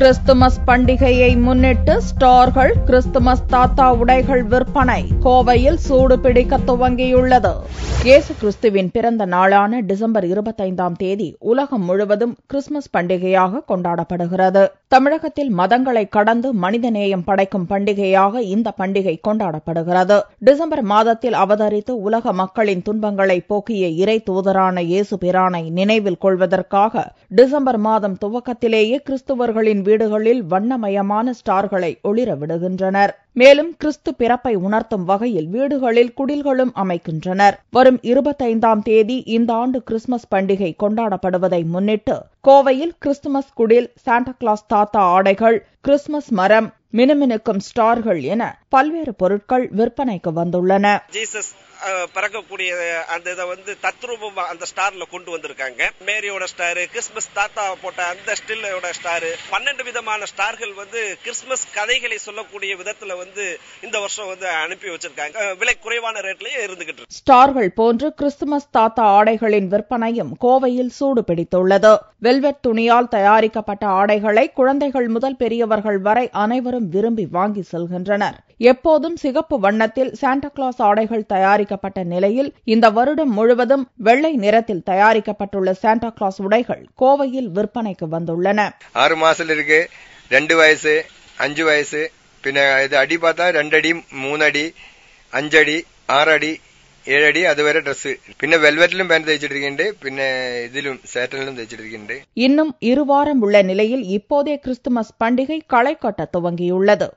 Christmas பண்டிகையை முன்னிட்டு ஸ்டார்கள் Christmas தாத்தா உடைகள் விற்பனை கோவையில் சூடு பிடிக்க துவங்கியுள்ளது இயேசு கிறிஸ்துவின் பிறந்த நாளான டிசம்பர் இருபத்தைந்தாம் தேதி உலகம் முழுவதும் கிறிஸ்துமஸ் பண்டிகையாக கொண்டாடப்படுகிறது தமிழகத்தில் மதங்களை கடந்து மனிதநேயம் படைக்கும் பண்டிகையாக இந்த பண்டிகை கொண்டாடப்படுகிறது டிசம்பர் மாதத்தில் அவதரித்து உலக மக்களின் துன்பங்களை போக்கிய இறை தூதரான இயேசு பிரானை நினைவில் கொள்வதற்காக டிசம்பர் மாதம் துவக்கத்திலேயே கிறிஸ்துவர்களின் வீடுகளில் வண்ணமயமான ஸ்டார்களை ஒளிர விடுகின்றனர் மேலும் கிறிஸ்து பிறப்பை உணர்த்தும் வகையில் வீடுகளில் குடில்களும் அமைக்கின்றனர் வரும் இருபத்தைந்தாம் தேதி இந்த ஆண்டு கிறிஸ்துமஸ் பண்டிகை கொண்டாடப்படுவதை முன்னிட்டு கோவையில் கிறிஸ்துமஸ் குடில் சாண்டா கிளாஸ் தாத்தா ஆடைகள் கிறிஸ்துமஸ் மரம் மினுமினுக்கும் ஸ்டார்கள் என பல்வேறு பொருட்கள் விற்பனைக்கு வந்துள்ளன பறக்கக்கூடிய அந்த இதை வந்து தத்ரூபமா அந்த ஸ்டார்ல கொண்டு வந்திருக்காங்க மேரியோட ஸ்டாரு கிறிஸ்மஸ் தாத்தா போட்ட அந்த ஸ்டில்லோட ஸ்டாரு பன்னெண்டு விதமான ஸ்டார்கள் வந்து கிறிஸ்மஸ் கதைகளை சொல்லக்கூடிய விதத்துல வந்து இந்த வருஷம் வந்து அனுப்பி வச்சிருக்காங்க விலை குறைவான ரேட்லயே இருந்துகிட்டு ஸ்டார்கள் போன்று கிறிஸ்துமஸ் தாத்தா ஆடைகளின் விற்பனையும் கோவையில் சூடு பிடித்துள்ளது வெல்வெட் துணியால் தயாரிக்கப்பட்ட ஆடைகளை குழந்தைகள் முதல் பெரியவர்கள் வரை அனைவரும் விரும்பி வாங்கி செல்கின்றனர் எப்போதும் சிகப்பு வண்ணத்தில் சாண்டா கிளாஸ் ஆடைகள் தயாரிக்கப்பட்ட நிலையில் இந்த வருடம் முழுவதும் வெள்ளை நிறத்தில் தயாரிக்கப்பட்டுள்ள சாண்டா கிளாஸ் உடைகள் கோவையில் விற்பனைக்கு வந்துள்ளன ஆறு மாசத்துல இருக்கு ரெண்டு வயசு அஞ்சு வயசு பின்ன இது அடி பார்த்தா ரெண்டடி மூணடி അഞ്ചടി ആറടി ഏഴടി അതുവരെ ഡ്രസ്സ് പിന്നെ വെൽവെറ്റിലും പാൻറ് തയ്ച്ചിട്ടിരിക്കുന്നുണ്ട് പിന്നെ ഇതിലും സാറ്റനിലും തയ്ച്ചിട്ടിരിക്കുന്നുണ്ട് இன்னும் இருவாரம் உள்ள நிலையில் இப்போதே கிறிஸ்துமஸ் பண்டிகை களை கட்ட துவங்கியுள்ளது